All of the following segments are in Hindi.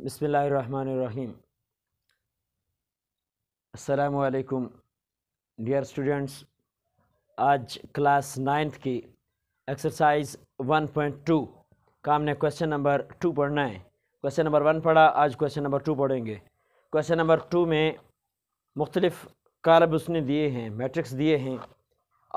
बिस्मिल्लाहिर्रहमानिर्रहीम Assalamu alaikum. डियर स्टूडेंट्स आज क्लास नाइन्थ की एक्सरसाइज 1.2 का हमने क्वेश्चन नंबर टू पढ़ना है क्वेश्चन नंबर वन पढ़ा आज क्वेश्चन नंबर टू पढ़ेंगे क्वेश्चन नंबर टू में मुख्तलिफ़ कालब उसने दिए हैं मैट्रिक्स दिए हैं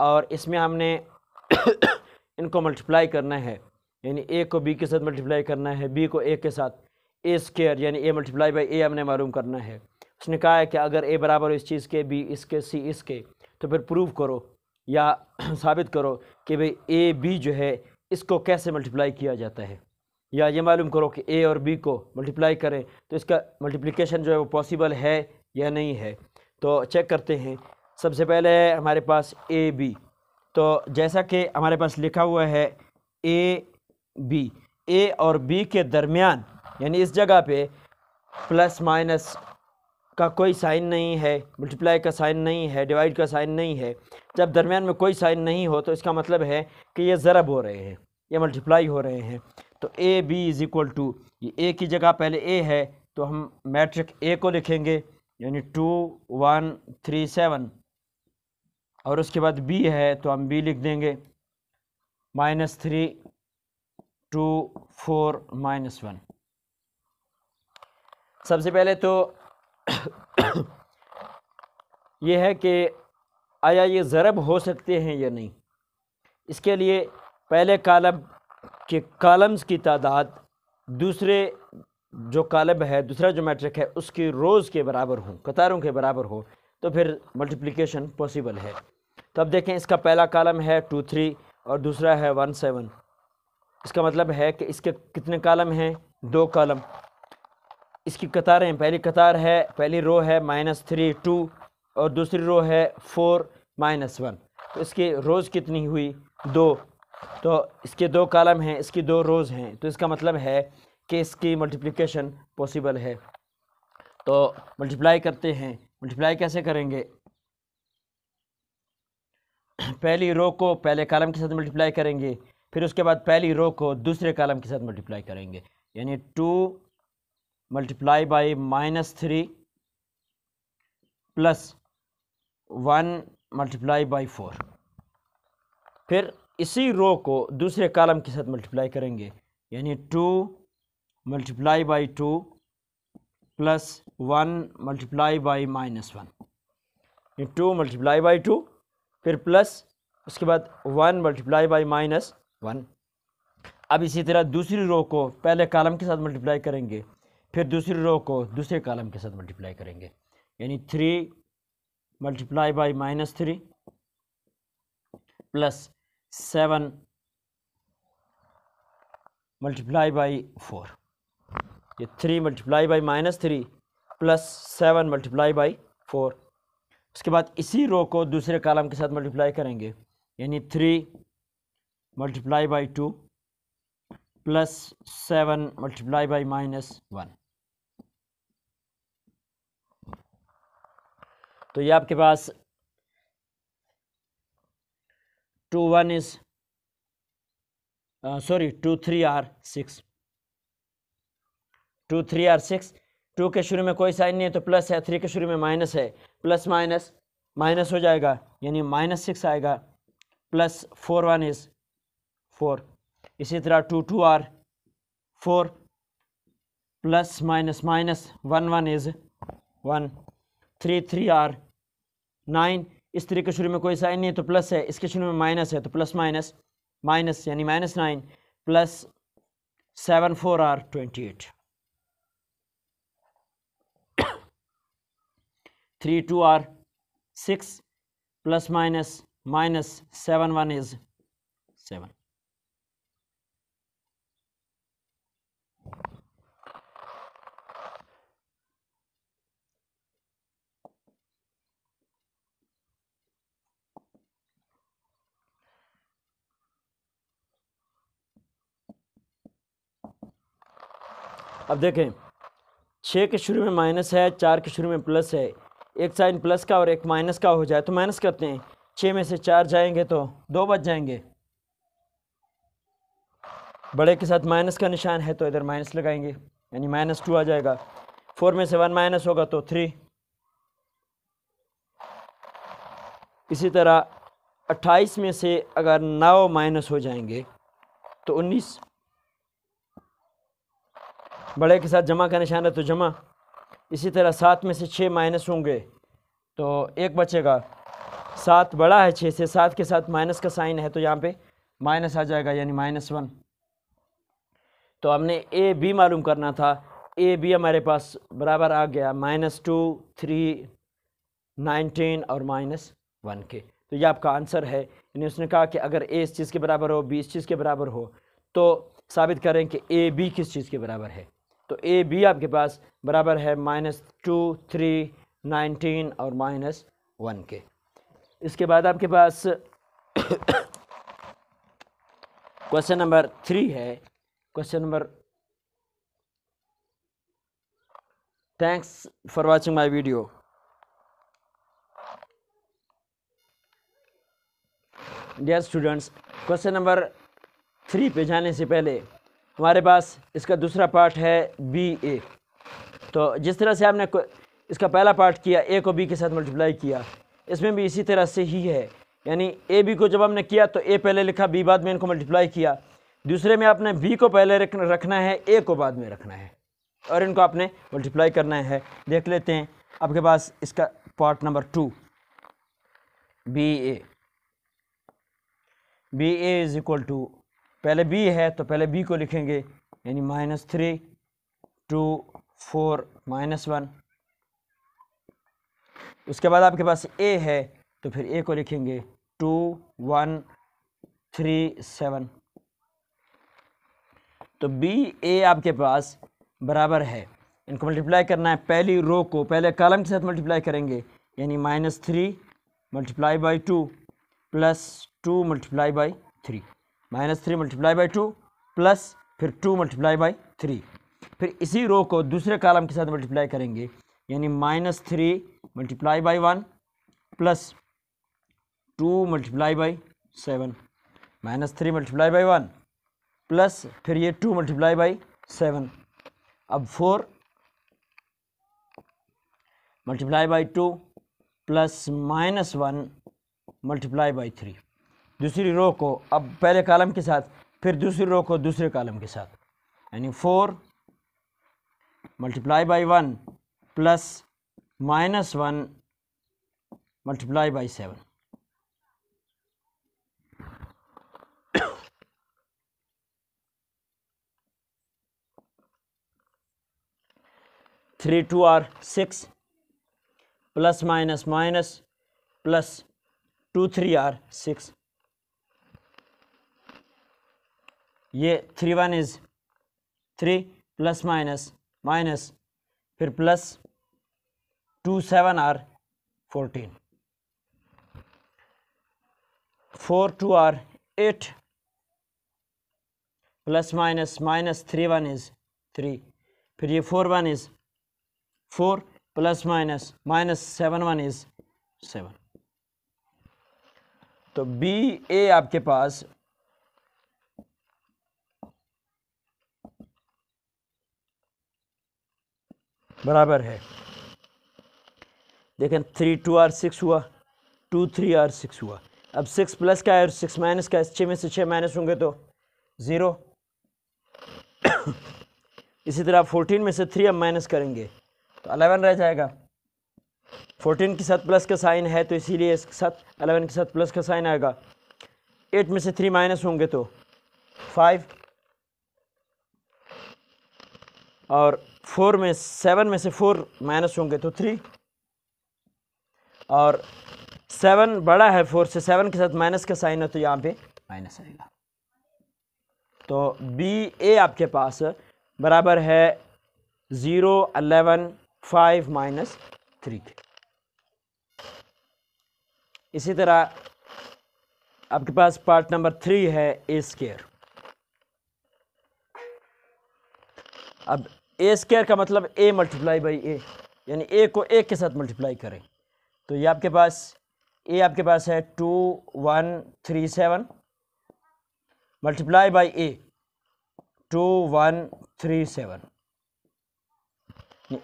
और इसमें हमने इनको मल्टीप्लाई करना है यानी ए को बी के साथ मल्टीप्लाई करना है बी को ए के साथ ए स्केयर यानी ए मल्टीप्लाई बाई ए हमने मालूम करना है उसने कहा है कि अगर ए बराबर इस चीज़ के बी इसके सी इसके तो फिर प्रूव करो या साबित करो कि भाई ए बी जो है इसको कैसे मल्टीप्लाई किया जाता है या ये मालूम करो कि ए और बी को मल्टीप्लाई करें तो इसका मल्टीप्लिकेशन जो है वो पॉसिबल है या नहीं है तो चेक करते हैं सबसे पहले है हमारे पास ए बी तो जैसा कि हमारे पास लिखा हुआ है ए बी ए और बी के दरमियान यानी इस जगह पे प्लस माइनस का कोई साइन नहीं है मल्टीप्लाई का साइन नहीं है डिवाइड का साइन नहीं है जब दरमियान में कोई साइन नहीं हो तो इसका मतलब है कि ये ज़रब हो रहे हैं ये मल्टीप्लाई हो रहे हैं तो A B is equal to ये ए की जगह पहले ए है तो हम मैट्रिक ए को लिखेंगे यानी टू वन थ्री सेवन और उसके बाद बी है तो हम बी लिख देंगे minus three two four minus one सबसे पहले तो ये है कि आया ये ज़रब हो सकते हैं या नहीं इसके लिए पहले कालब के कॉलम्स की तादाद दूसरे जो कालब है दूसरा जो मैट्रिक है उसकी रोज़ के बराबर हो कतारों के बराबर हो तो फिर मल्टीप्लिकेशन पॉसिबल है तो अब देखें इसका पहला कालम है टू थ्री और दूसरा है वन सेवन इसका मतलब है कि इसके कितने कालम हैं दो कालम इसकी कतारें पहली कतार है पहली रो है माइनस थ्री टू और दूसरी रो है फोर माइनस वन तो इसकी रोज़ कितनी हुई दो तो इसके दो कॉलम हैं इसकी दो रोज़ हैं तो इसका मतलब है कि इसकी मल्टीप्लिकेशन पॉसिबल है तो मल्टीप्लाई करते हैं मल्टीप्लाई कैसे करेंगे पहली रो को पहले कॉलम के साथ मल्टीप्लाई करेंगे फिर उसके बाद पहली रो को दूसरे कॉलम के साथ मल्टीप्लाई करेंगे यानी two multiply by minus three plus one multiply by four फिर इसी रो को दूसरे कॉलम के साथ मल्टीप्लाई करेंगे यानी two multiply by two plus one multiply by minus one two multiply by two फिर प्लस उसके बाद one multiply by minus one अब इसी तरह दूसरी रो को पहले कॉलम के साथ मल्टीप्लाई करेंगे फिर दूसरी रो को दूसरे कॉलम के साथ मल्टीप्लाई करेंगे यानी three multiply by minus three plus seven multiply by four ये three multiply by minus three plus seven multiply by four उसके बाद इसी रो को दूसरे कॉलम के साथ मल्टीप्लाई करेंगे यानी three multiply by two plus seven multiply by minus one तो ये आपके पास two one is sorry two three are six two three are six two के शुरू में कोई साइन नहीं है तो प्लस है थ्री के शुरू में माइनस है प्लस माइनस माइनस हो जाएगा यानी माइनस सिक्स आएगा plus four one is four इसी तरह two two are four plus minus minus one one is one three three are nine इस तरीके के शुरू में कोई साइन नहीं है तो प्लस है इसके शुरू में माइनस है तो प्लस माइनस माइनस यानी minus nine plus seven four are twenty eight three two are six plus minus minus seven one is seven अब देखें छः के शुरू में माइनस है चार के शुरू में प्लस है एक साइन प्लस का और एक माइनस का हो जाए तो माइनस करते हैं छः में से चार जाएंगे तो दो बच जाएंगे बड़े के साथ माइनस का निशान है तो इधर माइनस लगाएंगे यानी माइनस टू आ जाएगा फोर में से वन माइनस होगा तो थ्री इसी तरह अट्ठाईस में से अगर नौ माइनस हो जाएंगे तो उन्नीस बड़े के साथ जमा का निशान है तो जमा इसी तरह सात में से छः माइनस होंगे तो एक बचेगा सात बड़ा है छः से सात के साथ माइनस का साइन है तो यहाँ पे माइनस आ जाएगा यानी माइनस वन तो हमने ए बी मालूम करना था ए बी हमारे पास बराबर आ गया माइनस टू थ्री नाइनटीन और माइनस वन के तो ये आपका आंसर है यानी उसने कहा कि अगर ए इस चीज़ के बराबर हो बी इस चीज़ के बराबर हो तो साबित करें कि ए बी किस चीज़ के बराबर है तो ए बी आपके पास बराबर है माइनस टू थ्री नाइनटीन और माइनस वन के इसके बाद आपके पास क्वेश्चन नंबर थ्री है question number thanks for watching my video dear students question number three पे जाने से पहले हमारे पास इसका दूसरा पार्ट है बी ए तो जिस तरह से हमने इसका पहला पार्ट किया ए को बी के साथ मल्टीप्लाई किया इसमें भी इसी तरह से ही है यानी ए बी को जब हमने किया तो ए पहले लिखा बी बाद में इनको मल्टीप्लाई किया दूसरे में आपने बी को पहले रखना है ए को बाद में रखना है और इनको आपने मल्टीप्लाई करना है देख लेते हैं आपके पास इसका part number two B A B A is equal to पहले बी है तो पहले बी को लिखेंगे यानी minus three two four minus one उसके बाद आपके पास ए है तो फिर ए को लिखेंगे टू वन थ्री सेवन तो बी ए आपके पास बराबर है इनको मल्टीप्लाई करना है पहली रो को पहले कॉलम के साथ मल्टीप्लाई करेंगे यानी minus three multiply by two plus two multiply by three minus three multiply by two plus फिर टू मल्टीप्लाई बाई थ्री फिर इसी रो को दूसरे कालम के साथ मल्टीप्लाई करेंगे यानी minus three multiply by one plus two multiply by seven minus three multiply by one plus फिर ये टू मल्टीप्लाई बाई सेवन अब four multiply by two plus minus one multiply by three दूसरी रो को अब पहले कॉलम के साथ फिर दूसरी रो को दूसरे कॉलम के साथ यानी four multiply by one plus minus one multiply by seven three two are six plus minus minus plus two three are six ये three one is three plus minus minus फिर plus two seven are fourteen four two are eight plus minus minus three one is three फिर ये four one is four plus minus minus seven one is seven तो बी ए आपके पास बराबर है देखें थ्री टू आर सिक्स हुआ टू थ्री आर सिक्स हुआ अब सिक्स प्लस का है और सिक्स माइनस का है छः में से छः माइनस होंगे तो ज़ीरो इसी तरह फोर्टीन में से थ्री अब माइनस करेंगे तो अलेवन रह जाएगा फोर्टीन के साथ प्लस का साइन है तो इसीलिए इसके साथ अलेवन के साथ प्लस का साइन आएगा एट में से थ्री माइनस होंगे तो फाइव और फोर में सेवन में से फोर माइनस होंगे तो थ्री और सेवन बड़ा है फोर से सेवन के साथ माइनस का साइन है तो यहाँ पे माइनस आएगा तो बी ए आपके पास बराबर है zero eleven five minus three के इसी तरह आपके पास पार्ट नंबर थ्री है ए स्केयर अब ए स्केयर का मतलब ए मल्टीप्लाई बाई ए यानी ए को ए के साथ मल्टीप्लाई करें तो ये आपके पास ए आपके पास है two one three seven multiply by A two one three seven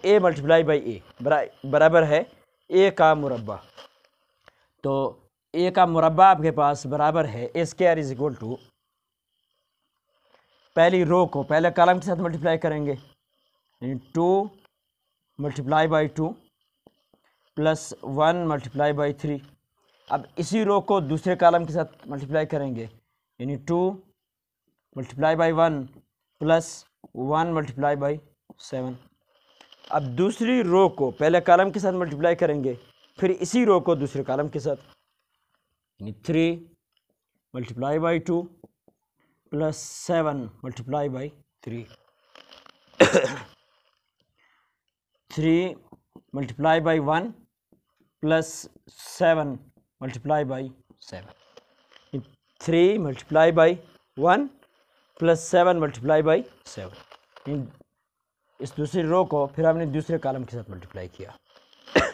A multiply by A बराबर है ए का मुरबा तो ए का मुरबा आपके पास बराबर है A square is equal to पहली रो को पहले कॉलम के साथ मल्टीप्लाई करेंगे two multiply by two plus one multiply by three अब इसी रो को दूसरे कॉलम के साथ मल्टीप्लाई करेंगे यानी two multiply by one plus one multiply by seven अब दूसरी रो को पहले कॉलम के साथ मल्टीप्लाई करेंगे फिर इसी रो को दूसरे कॉलम के साथ यानी three multiply by two plus seven multiply by three three multiply by one plus seven multiply by seven three multiply by one plus seven multiply by seven इन इस दूसरी रो को फिर आपने दूसरे कॉलम के साथ मल्टीप्लाई किया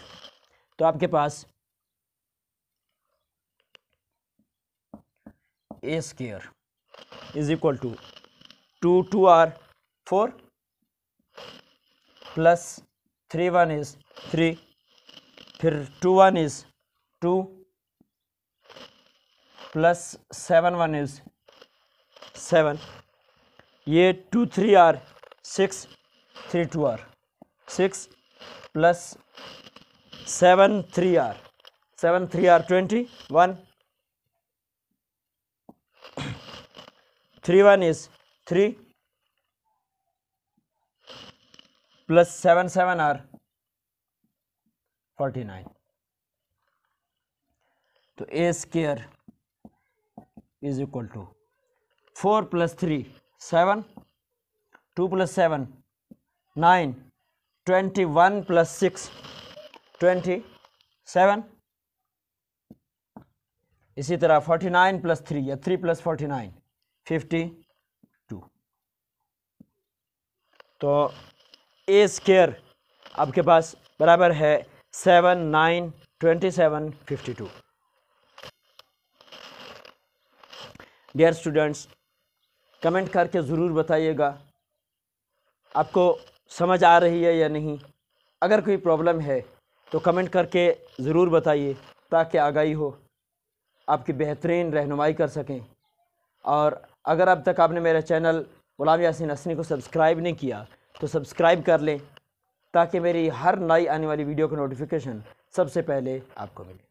तो आपके पास A square is equal to two two are four plus three one is three फिर two one is two plus seven one is seven ये two three are six three two are six plus seven three are seven three are twenty one three one is three plus seven seven are forty nine तो A square is equal to four plus three seven two plus seven nine twenty one plus six twenty seven इसी तरह फोर्टी नाइन प्लस थ्री या three plus forty nine fifty two तो ए स्केयर आपके पास बराबर है seven nine twenty seven fifty two dear students comment करके ज़रूर बताइएगा आपको समझ आ रही है या नहीं अगर कोई प्रॉब्लम है तो कमेंट करके ज़रूर बताइए ताकि आगाही हो आपकी बेहतरीन रहनुमाई कर सकें और अगर अब तक आपने मेरा चैनल गुलाम यासिन हसनी को सब्सक्राइब नहीं किया तो सब्सक्राइब कर लें ताकि मेरी हर नई आने वाली वीडियो का नोटिफिकेशन सबसे पहले आपको मिले